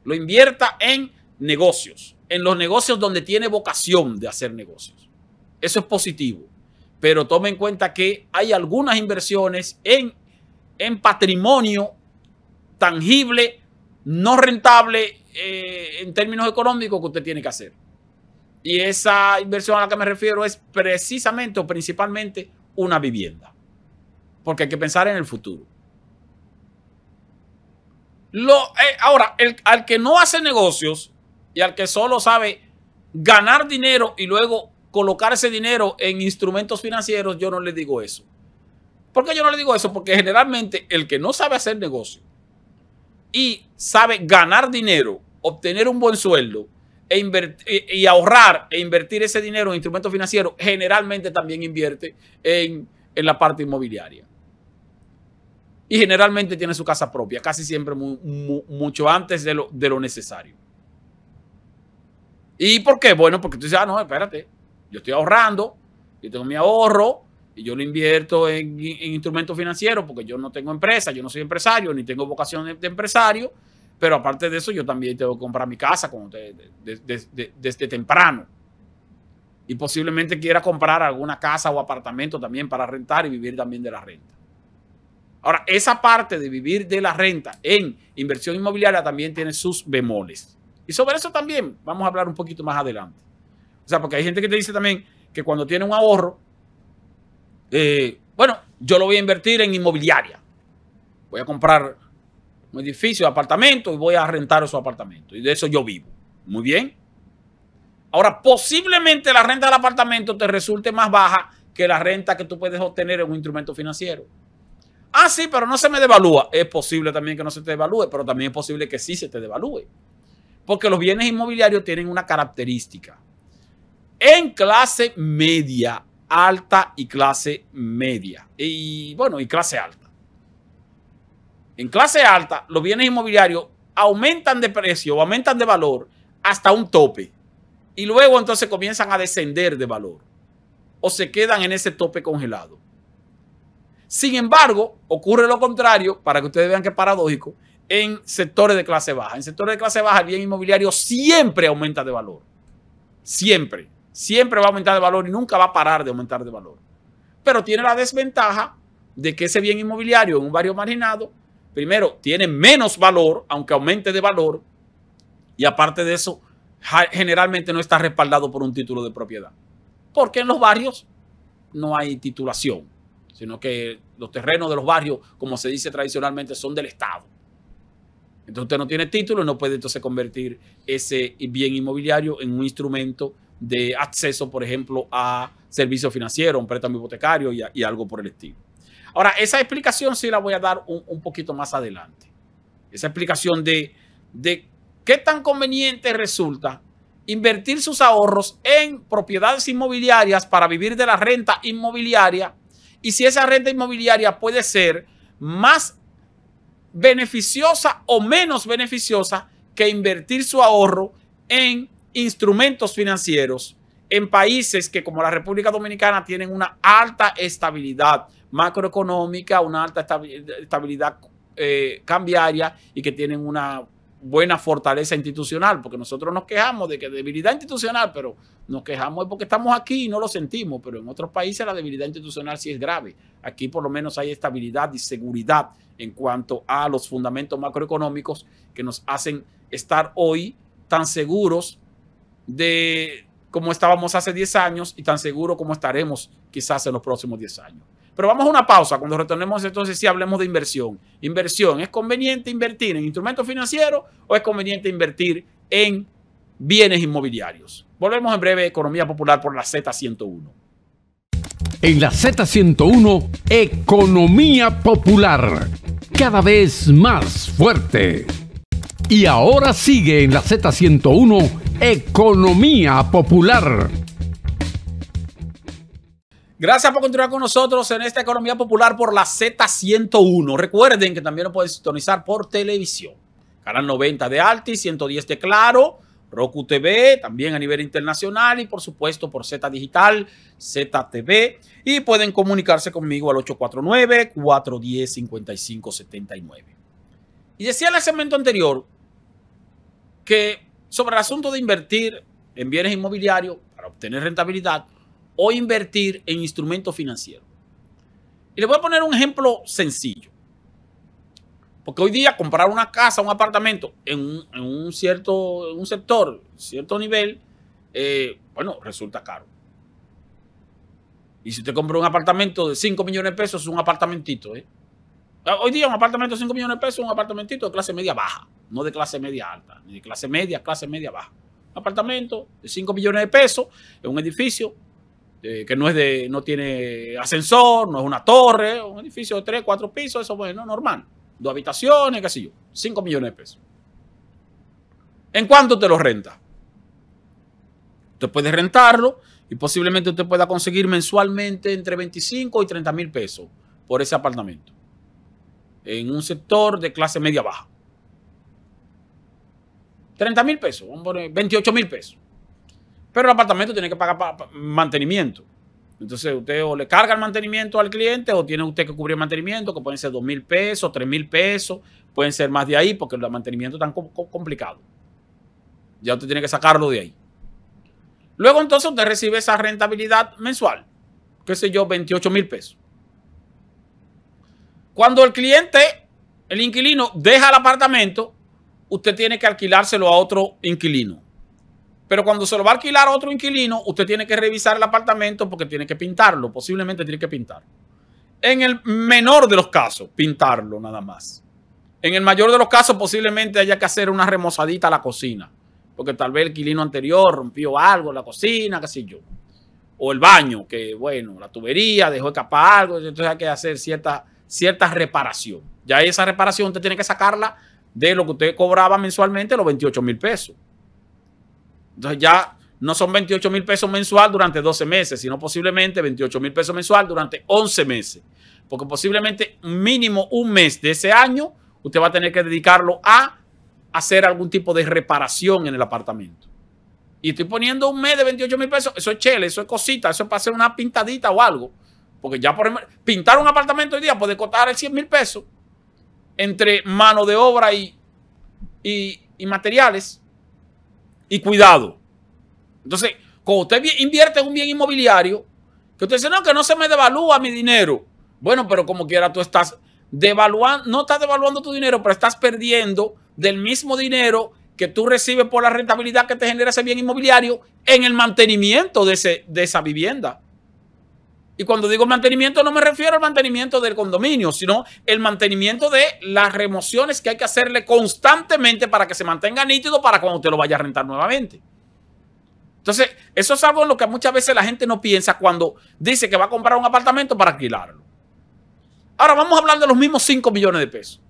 Lo invierta en negocios, en los negocios donde tiene vocación de hacer negocios. Eso es positivo. Pero tome en cuenta que hay algunas inversiones en, en patrimonio tangible, no rentable eh, en términos económicos que usted tiene que hacer. Y esa inversión a la que me refiero es precisamente o principalmente una vivienda. Porque hay que pensar en el futuro. Eh, ahora, el, al que no hace negocios y al que solo sabe ganar dinero y luego colocar ese dinero en instrumentos financieros, yo no le digo eso. ¿Por qué yo no le digo eso? Porque generalmente el que no sabe hacer negocio y sabe ganar dinero, obtener un buen sueldo y e e, e ahorrar e invertir ese dinero en instrumentos financieros, generalmente también invierte en, la parte inmobiliaria. Y generalmente tiene su casa propia, casi siempre mucho antes de lo, de lo necesario. ¿Y por qué? Bueno, porque tú dices, ah, no, espérate, yo estoy ahorrando, yo tengo mi ahorro y yo lo invierto en, instrumentos financieros porque yo no tengo empresa, yo no soy empresario, ni tengo vocación de, empresario, pero aparte de eso yo también tengo que comprar mi casa desde temprano. Y posiblemente quiera comprar alguna casa o apartamento también para rentar y vivir también de la renta. Ahora, esa parte de vivir de la renta en inversión inmobiliaria también tiene sus bemoles. Y sobre eso también vamos a hablar un poquito más adelante. O sea, porque hay gente que te dice también que cuando tiene un ahorro, eh, bueno, yo lo voy a invertir en inmobiliaria. Voy a comprar un edificio, un apartamento y voy a rentar esos apartamento. Y de eso yo vivo. Muy bien. Ahora, posiblemente la renta del apartamento te resulte más baja que la renta que tú puedes obtener en un instrumento financiero. Ah, sí, pero no se me devalúa. Es posible también que no se te devalúe, pero también es posible que sí se te devalúe. Porque los bienes inmobiliarios tienen una característica en clase media, alta y clase media. Y bueno, y clase alta. En clase alta, los bienes inmobiliarios aumentan de precio, aumentan de valor hasta un tope. Y luego entonces comienzan a descender de valor o se quedan en ese tope congelado. Sin embargo, ocurre lo contrario, para que ustedes vean que es paradójico, en sectores de clase baja. En sectores de clase baja, el bien inmobiliario siempre aumenta de valor. Siempre siempre va a aumentar de valor y nunca va a parar de aumentar de valor. Pero tiene la desventaja de que ese bien inmobiliario en un barrio marginado, primero, tiene menos valor, aunque aumente de valor, y aparte de eso, generalmente no está respaldado por un título de propiedad. Porque en los barrios no hay titulación, sino que los terrenos de los barrios, como se dice tradicionalmente, son del Estado. Entonces usted no tiene título y no puede entonces convertir ese bien inmobiliario en un instrumento de acceso, por ejemplo, a servicios financieros, un préstamo hipotecario y, algo por el estilo. Ahora, esa explicación sí la voy a dar un, poquito más adelante. Esa explicación de, de qué tan conveniente resulta invertir sus ahorros en propiedades inmobiliarias para vivir de la renta inmobiliaria y si esa renta inmobiliaria puede ser más beneficiosa o menos beneficiosa que invertir su ahorro en instrumentos financieros en países que como la República Dominicana tienen una alta estabilidad macroeconómica, una alta estabilidad eh, cambiaria y que tienen una buena fortaleza institucional, porque nosotros nos quejamos de que debilidad institucional, pero nos quejamos porque estamos aquí y no lo sentimos, pero en otros países la debilidad institucional sí es grave. Aquí por lo menos hay estabilidad y seguridad en cuanto a los fundamentos macroeconómicos que nos hacen estar hoy tan seguros de cómo estábamos hace 10 años y tan seguro como estaremos quizás en los próximos 10 años. Pero vamos a una pausa. Cuando retornemos, entonces sí hablemos de inversión. Inversión, ¿es conveniente invertir en instrumentos financieros o es conveniente invertir en bienes inmobiliarios? Volvemos en breve, a Economía Popular por la Z101. En la Z101, Economía Popular, cada vez más fuerte. Y ahora sigue en la Z101 Economía Popular. Gracias por continuar con nosotros en esta Economía Popular por la Z101. Recuerden que también lo pueden sintonizar por televisión. Canal 90 de Alti, 110 de Claro, Roku TV, también a nivel internacional y por supuesto por Z Digital, ZTV. Y pueden comunicarse conmigo al 849-410-5579. Y decía en el segmento anterior que sobre el asunto de invertir en bienes inmobiliarios para obtener rentabilidad o invertir en instrumentos financieros. Y le voy a poner un ejemplo sencillo. Porque hoy día comprar una casa, un apartamento en un, cierto un sector, cierto nivel, eh, bueno, resulta caro. Y si usted compra un apartamento de 5 millones de pesos, es un apartamentito, ¿eh? Ah, hoy día un apartamento de 5 millones de pesos es un apartamentito de clase media baja, no de clase media alta, ni de clase media, clase media baja. Un apartamento de 5 millones de pesos es un edificio eh, que no es de, no tiene ascensor, no es una torre, un edificio de 3, 4 pisos, eso bueno, normal. Dos habitaciones, qué sé yo, 5 millones de pesos. ¿En cuánto te lo renta? Usted puede rentarlo y posiblemente usted pueda conseguir mensualmente entre 25 y 30 mil pesos por ese apartamento en un sector de clase media baja. 30 mil pesos, 28 mil pesos. Pero el apartamento tiene que pagar mantenimiento. Entonces usted o le carga el mantenimiento al cliente o tiene usted que cubrir el mantenimiento, que pueden ser 2 mil pesos, 3 mil pesos, pueden ser más de ahí porque el mantenimiento es tan complicado. Ya usted tiene que sacarlo de ahí. Luego entonces usted recibe esa rentabilidad mensual, qué sé yo, 28 mil pesos. Cuando el cliente, el inquilino, deja el apartamento, usted tiene que alquilárselo a otro inquilino. Pero cuando se lo va a alquilar a otro inquilino, usted tiene que revisar el apartamento porque tiene que pintarlo, posiblemente tiene que pintarlo. En el menor de los casos, pintarlo nada más. En el mayor de los casos, posiblemente haya que hacer una remozadita a la cocina, porque tal vez el inquilino anterior rompió algo en la cocina, qué sé yo. O el baño, que bueno, la tubería dejó escapar algo, entonces hay que hacer ciertas cierta reparación. Ya esa reparación usted tiene que sacarla de lo que usted cobraba mensualmente, los 28 mil pesos. Entonces ya no son 28 mil pesos mensual durante 12 meses, sino posiblemente 28 mil pesos mensual durante 11 meses. Porque posiblemente mínimo un mes de ese año usted va a tener que dedicarlo a hacer algún tipo de reparación en el apartamento. Y estoy poniendo un mes de 28 mil pesos. Eso es chele, eso es cosita, eso es para hacer una pintadita o algo. Porque ya, por pintar un apartamento hoy día puede costar 100 mil pesos entre mano de obra y, y, materiales y cuidado. Entonces, cuando usted invierte en un bien inmobiliario, que usted dice, no, que no se me devalúa mi dinero. Bueno, pero como quiera tú estás devaluando, no estás devaluando tu dinero, pero estás perdiendo del mismo dinero que tú recibes por la rentabilidad que te genera ese bien inmobiliario en el mantenimiento de, ese, de esa vivienda. Y cuando digo mantenimiento no me refiero al mantenimiento del condominio, sino el mantenimiento de las remociones que hay que hacerle constantemente para que se mantenga nítido para cuando usted lo vaya a rentar nuevamente. Entonces, eso es algo en lo que muchas veces la gente no piensa cuando dice que va a comprar un apartamento para alquilarlo. Ahora vamos a hablar de los mismos 5 millones de pesos.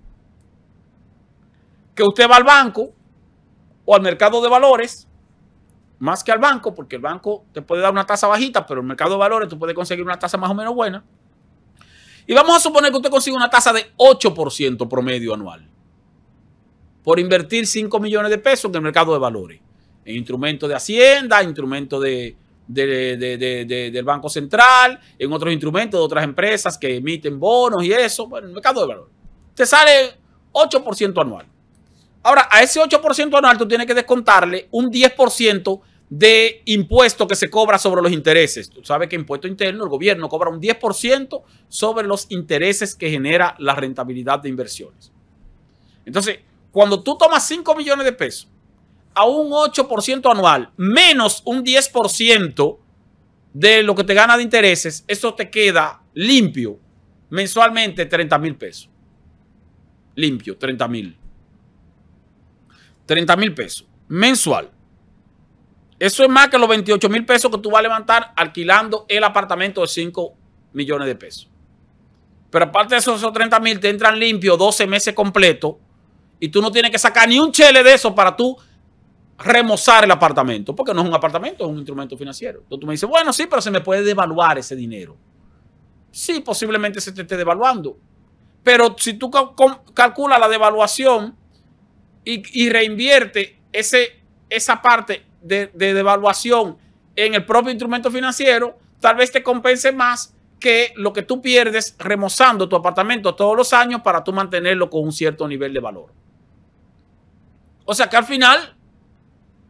Que usted va al banco o al mercado de valores más que al banco, porque el banco te puede dar una tasa bajita, pero el mercado de valores tú puedes conseguir una tasa más o menos buena. Y vamos a suponer que usted consigue una tasa de 8% promedio anual por invertir 5 millones de pesos en el mercado de valores, en instrumentos de Hacienda, instrumentos de, del Banco Central, en otros instrumentos de otras empresas que emiten bonos y eso, bueno, en el mercado de valores. Te sale 8% anual. Ahora, a ese 8% anual tú tienes que descontarle un 10% de impuesto que se cobra sobre los intereses. Tú sabes que impuesto interno, el gobierno cobra un 10% sobre los intereses que genera la rentabilidad de inversiones. Entonces, cuando tú tomas 5 millones de pesos a un 8% anual, menos un 10% de lo que te gana de intereses, eso te queda limpio mensualmente 30 mil pesos. Limpio, 30 mil. 30 mil pesos mensual. Eso es más que los 28 mil pesos que tú vas a levantar alquilando el apartamento de 5 millones de pesos. Pero aparte de esos, 30 mil, te entran limpio 12 meses completos y tú no tienes que sacar ni un chele de eso para tú remozar el apartamento, porque no es un apartamento, es un instrumento financiero. Entonces tú me dices, bueno, sí, pero se me puede devaluar ese dinero. Sí, posiblemente se te esté devaluando. Pero si tú calculas la devaluación y, reinvierte ese, esa parte de, devaluación en el propio instrumento financiero, tal vez te compense más que lo que tú pierdes remozando tu apartamento todos los años para tú mantenerlo con un cierto nivel de valor. O sea que al final,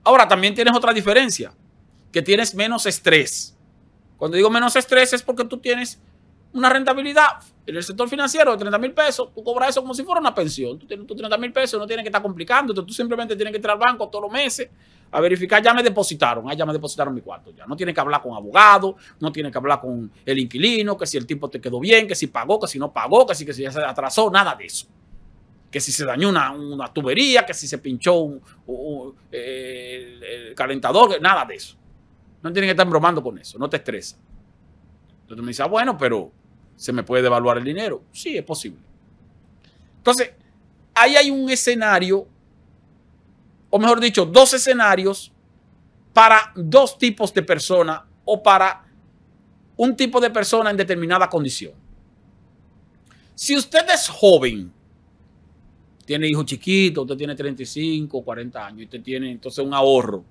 ahora también tienes otra diferencia, que tienes menos estrés. Cuando digo menos estrés es porque tú tienes una rentabilidad en el sector financiero de 30 mil pesos, tú cobras eso como si fuera una pensión. Tú tienes tus 30 mil pesos, no tienes que estar complicándote, tú simplemente tienes que entrar al banco todos los meses a verificar, ya me depositaron, ah, ya me depositaron mi cuarto, ya no tiene que hablar con abogado, no tiene que hablar con el inquilino, que si el tipo te quedó bien, que si pagó, que si no pagó, que si, que si ya se atrasó, nada de eso. Que si se dañó una, tubería, que si se pinchó un, el calentador, nada de eso. No tienen que estar bromando con eso, no te estresa. Entonces me dice, ah, bueno, pero se me puede devaluar el dinero. Sí, es posible. Entonces, ahí hay un escenario o mejor dicho, dos escenarios para dos tipos de personas o para un tipo de persona en determinada condición. Si usted es joven, tiene hijos chiquitos, usted tiene 35, 40 años, y usted tiene entonces un ahorro.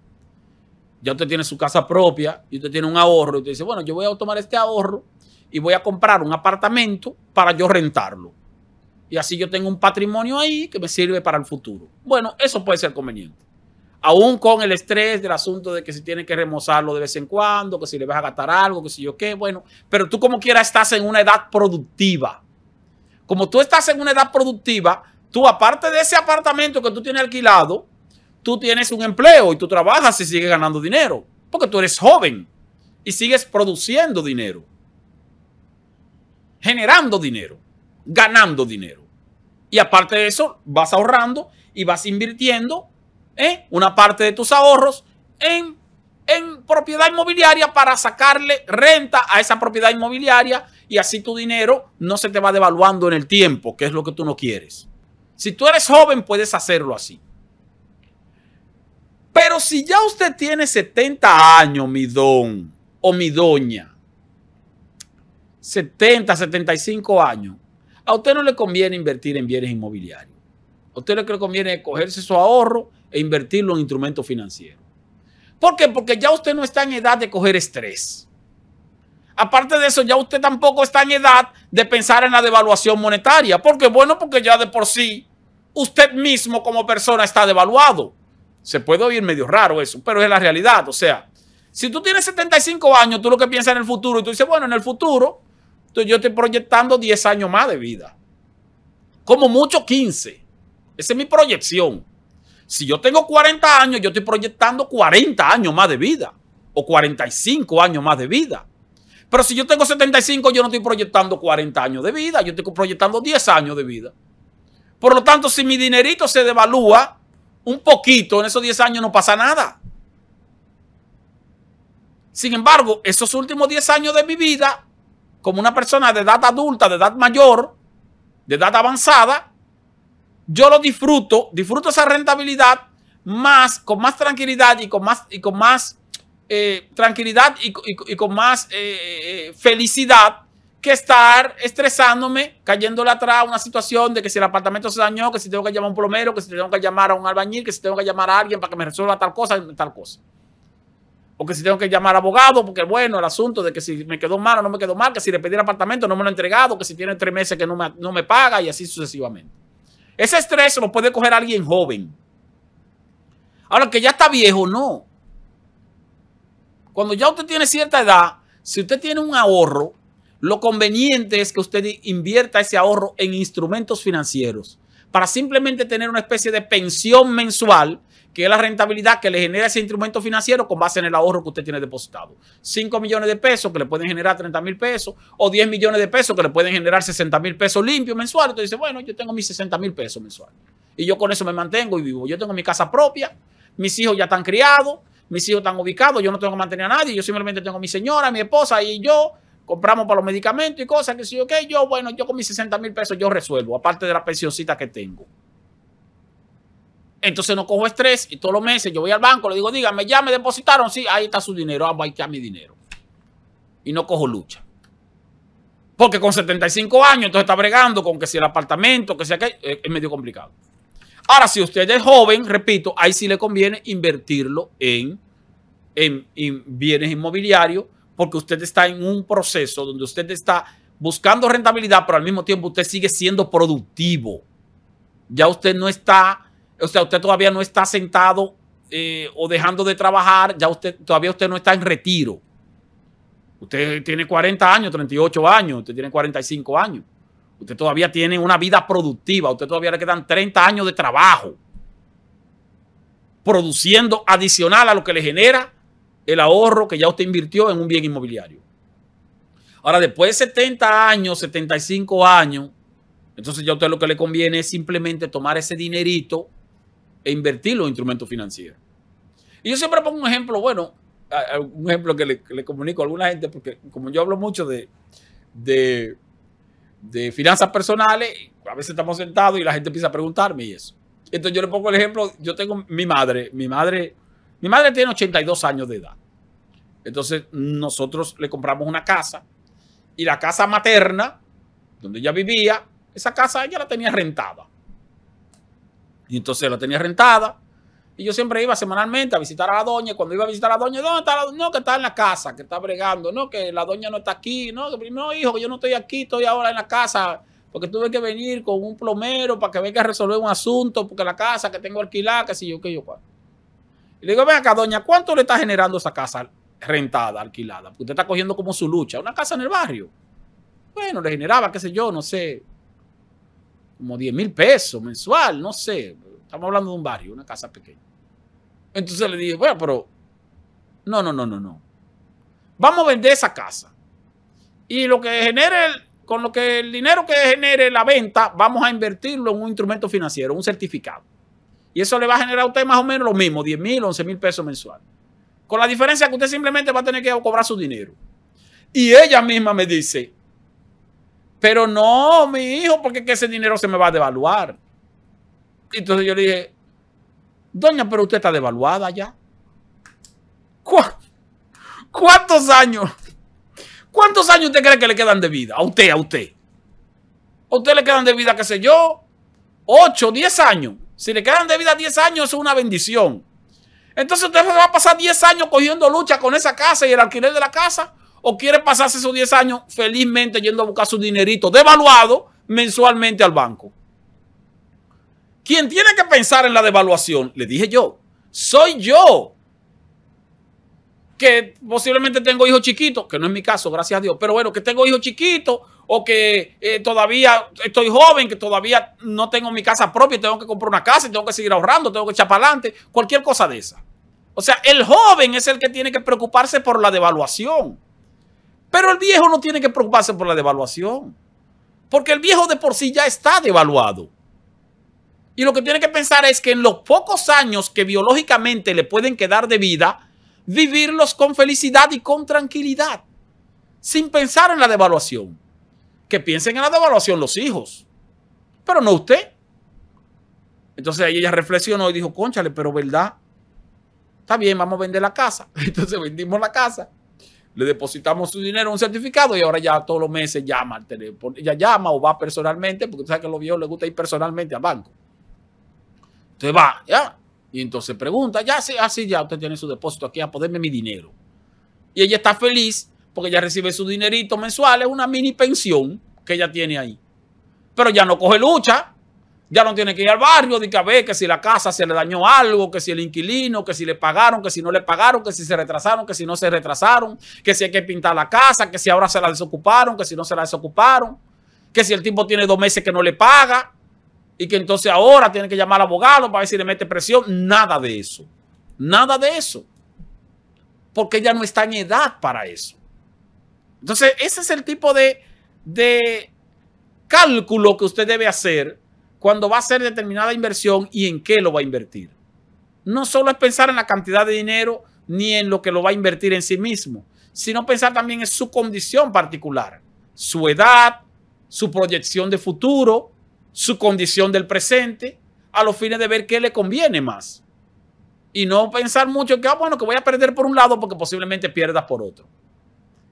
Ya usted tiene su casa propia y usted tiene un ahorro y usted dice, bueno, yo voy a tomar este ahorro y voy a comprar un apartamento para yo rentarlo. Y así yo tengo un patrimonio ahí que me sirve para el futuro. Bueno, eso puede ser conveniente. Aún con el estrés del asunto de que si tiene que remozarlo de vez en cuando, que si le vas a gastar algo, que si yo qué, bueno. Pero tú como quiera estás en una edad productiva. Como tú estás en una edad productiva, tú aparte de ese apartamento que tú tienes alquilado, tú tienes un empleo y tú trabajas y sigues ganando dinero. Porque tú eres joven y sigues produciendo dinero. Generando dinero. Ganando dinero. Y aparte de eso, vas ahorrando y vas invirtiendo ¿eh? una parte de tus ahorros en, en propiedad inmobiliaria para sacarle renta a esa propiedad inmobiliaria y así tu dinero no se te va devaluando en el tiempo, que es lo que tú no quieres. Si tú eres joven, puedes hacerlo así. Pero si ya usted tiene 70 años, mi don o mi doña, 70, 75 años, a usted no le conviene invertir en bienes inmobiliarios. A usted lo que le conviene cogerse su ahorro e invertirlo en instrumentos financieros. ¿Por qué? Porque ya usted no está en edad de coger estrés. Aparte de eso, ya usted tampoco está en edad de pensar en la devaluación monetaria. Porque bueno, porque ya de por sí usted mismo como persona está devaluado. Se puede oír medio raro eso, pero es la realidad. O sea, si tú tienes 75 años, tú lo que piensas en el futuro y tú dices, bueno, en el futuro entonces yo estoy proyectando 10 años más de vida. Como mucho 15. Esa es mi proyección. Si yo tengo 40 años, yo estoy proyectando 40 años más de vida. O 45 años más de vida. Pero si yo tengo 75, yo no estoy proyectando 40 años de vida. Yo estoy proyectando 10 años de vida. Por lo tanto, si mi dinerito se devalúa un poquito, en esos 10 años no pasa nada. Sin embargo, esos últimos 10 años de mi vida como una persona de edad adulta, de edad mayor, de edad avanzada, yo lo disfruto, disfruto esa rentabilidad más, con más tranquilidad y con más, y con más eh, tranquilidad y, con más eh, eh, felicidad que estar estresándome, cayéndole atrás una situación de que si el apartamento se dañó, que si tengo que llamar a un plomero, que si tengo que llamar a un albañil, que si tengo que llamar a alguien para que me resuelva tal cosa, tal cosa o si tengo que llamar abogado, porque bueno, el asunto de que si me quedó mal o no me quedó mal, que si le pedí el apartamento no me lo he entregado, que si tiene tres meses que no me, no me paga y así sucesivamente. Ese estrés lo puede coger alguien joven. Ahora, que ya está viejo, no. Cuando ya usted tiene cierta edad, si usted tiene un ahorro, lo conveniente es que usted invierta ese ahorro en instrumentos financieros para simplemente tener una especie de pensión mensual que es la rentabilidad que le genera ese instrumento financiero con base en el ahorro que usted tiene depositado. 5 millones de pesos que le pueden generar 30 mil pesos o 10 millones de pesos que le pueden generar 60 mil pesos limpios mensuales. Entonces dice, bueno, yo tengo mis 60 mil pesos mensuales y yo con eso me mantengo y vivo. Yo tengo mi casa propia, mis hijos ya están criados, mis hijos están ubicados, yo no tengo que mantener a nadie, yo simplemente tengo a mi señora, mi esposa y yo compramos para los medicamentos y cosas que si yo, yo, bueno, yo con mis 60 mil pesos yo resuelvo, aparte de la pensioncita que tengo. Entonces no cojo estrés y todos los meses yo voy al banco, le digo, dígame, ya me depositaron, sí, ahí está su dinero, ah, ahí a mi dinero. Y no cojo lucha. Porque con 75 años, entonces está bregando con que si el apartamento, que sea que eh, es medio complicado. Ahora, si usted es joven, repito, ahí sí le conviene invertirlo en, en bienes inmobiliarios, porque usted está en un proceso donde usted está buscando rentabilidad, pero al mismo tiempo usted sigue siendo productivo. Ya usted no está o sea, usted todavía no está sentado eh, o dejando de trabajar, ya usted todavía usted no está en retiro. Usted tiene 40 años, 38 años, usted tiene 45 años. Usted todavía tiene una vida productiva, usted todavía le quedan 30 años de trabajo, produciendo adicional a lo que le genera el ahorro que ya usted invirtió en un bien inmobiliario. Ahora, después de 70 años, 75 años, entonces ya a usted lo que le conviene es simplemente tomar ese dinerito e invertir los instrumentos financieros. Y yo siempre pongo un ejemplo, bueno, un ejemplo que le, comunico a alguna gente, porque como yo hablo mucho de, de, de, finanzas personales, a veces estamos sentados y la gente empieza a preguntarme y eso. Entonces yo le pongo el ejemplo, yo tengo mi madre, mi madre, mi madre tiene 82 años de edad. Entonces nosotros le compramos una casa y la casa materna, donde ella vivía, esa casa ella la tenía rentada. Y entonces la tenía rentada. Y yo siempre iba semanalmente a visitar a la doña. cuando iba a visitar a la doña, ¿dónde está la doña? No, que está en la casa, que está bregando. No, que la doña no está aquí. No, no hijo, yo no estoy aquí, estoy ahora en la casa. Porque tuve que venir con un plomero para que venga a resolver un asunto. Porque la casa que tengo alquilada, que si yo, que yo, cuál. Y le digo, ven acá, doña, ¿cuánto le está generando esa casa rentada, alquilada? Porque usted está cogiendo como su lucha. Una casa en el barrio. Bueno, le generaba, qué sé yo, no sé, como 10 mil pesos mensual, no sé. Estamos hablando de un barrio, una casa pequeña. Entonces le dije, bueno, pero no, no, no, no, no. Vamos a vender esa casa. Y lo que genere, con lo que el dinero que genere la venta, vamos a invertirlo en un instrumento financiero, un certificado. Y eso le va a generar a usted más o menos lo mismo, 10 mil, 11 mil pesos mensual. Con la diferencia que usted simplemente va a tener que cobrar su dinero. Y ella misma me dice, pero no, mi hijo, porque ese dinero se me va a devaluar. Entonces yo le dije, doña, pero usted está devaluada ya. ¿Cuántos años? ¿Cuántos años usted cree que le quedan de vida? A usted, a usted. A usted le quedan de vida, qué sé yo, 8, diez años. Si le quedan de vida diez años, eso es una bendición. Entonces usted va a pasar diez años cogiendo lucha con esa casa y el alquiler de la casa o quiere pasarse esos 10 años felizmente yendo a buscar su dinerito devaluado mensualmente al banco. Quien tiene que pensar en la devaluación, le dije yo, soy yo, que posiblemente tengo hijos chiquitos, que no es mi caso, gracias a Dios, pero bueno, que tengo hijos chiquitos o que eh, todavía estoy joven, que todavía no tengo mi casa propia, tengo que comprar una casa tengo que seguir ahorrando, tengo que echar para adelante, cualquier cosa de esa. O sea, el joven es el que tiene que preocuparse por la devaluación. Pero el viejo no tiene que preocuparse por la devaluación. Porque el viejo de por sí ya está devaluado. Y lo que tiene que pensar es que en los pocos años que biológicamente le pueden quedar de vida, vivirlos con felicidad y con tranquilidad, sin pensar en la devaluación. Que piensen en la devaluación los hijos, pero no usted. Entonces ella reflexionó y dijo, conchale, pero verdad, está bien, vamos a vender la casa. Entonces vendimos la casa le depositamos su dinero un certificado y ahora ya todos los meses llama al ya llama o va personalmente, porque tú sabes que a los viejos les gusta ir personalmente al banco. Entonces va, ya. Y entonces pregunta, ya, si así ah, ya usted tiene su depósito aquí, a poderme mi dinero. Y ella está feliz porque ella recibe su dinerito mensual, es una mini pensión que ella tiene ahí. Pero ya no coge lucha, ya no tiene que ir al barrio de que a ver que si la casa se le dañó algo, que si el inquilino, que si le pagaron, que si no le pagaron, que si se retrasaron, que si no se retrasaron, que si hay que pintar la casa, que si ahora se la desocuparon, que si no se la desocuparon, que si el tipo tiene dos meses que no le paga y que entonces ahora tiene que llamar al abogado para ver si le mete presión. Nada de eso. Nada de eso. Porque ella no está en edad para eso. Entonces, ese es el tipo de, de cálculo que usted debe hacer cuando va a hacer determinada inversión y en qué lo va a invertir. No solo es pensar en la cantidad de dinero ni en lo que lo va a invertir en sí mismo, sino pensar también en su condición particular, su edad, su proyección de futuro, su condición del presente, a los fines de ver qué le conviene más. Y no pensar mucho que, ah, bueno, que voy a perder por un lado porque posiblemente pierdas por otro.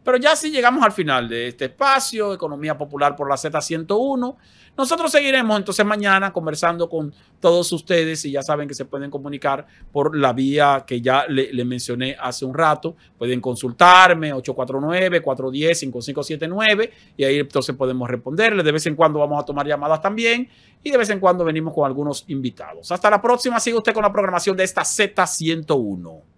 Pero ya si llegamos al final de este espacio, Economía Popular por la Z101. Nosotros seguiremos entonces mañana conversando con todos ustedes y ya saben que se pueden comunicar por la vía que ya le, mencioné hace un rato. Pueden consultarme 849-410-5579 y ahí entonces podemos responderles. De vez en cuando vamos a tomar llamadas también y de vez en cuando venimos con algunos invitados. Hasta la próxima. Sigue usted con la programación de esta Z101.